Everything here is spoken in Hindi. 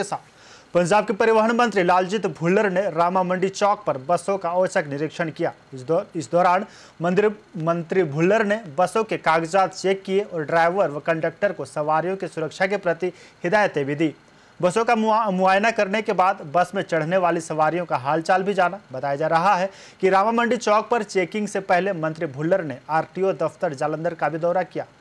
के साथ पंजाब के परिवहन मंत्री लालजीत भुल्लर ने रामा मंडी चौक पर बसों का औचक निरीक्षण किया इस, दौ, इस दौरान मंदिर मंत्री भुल्लर ने बसों के कागजात चेक किए और ड्राइवर व कंडक्टर को सवारियों की सुरक्षा के प्रति हिदायतें भी दी बसों का मुआयना करने के बाद बस में चढ़ने वाली सवारियों का हालचाल भी जाना बताया जा रहा है कि रामा मंडी चौक पर चेकिंग से पहले मंत्री भुल्लर ने आरटीओ दफ्तर जालंधर का भी दौरा किया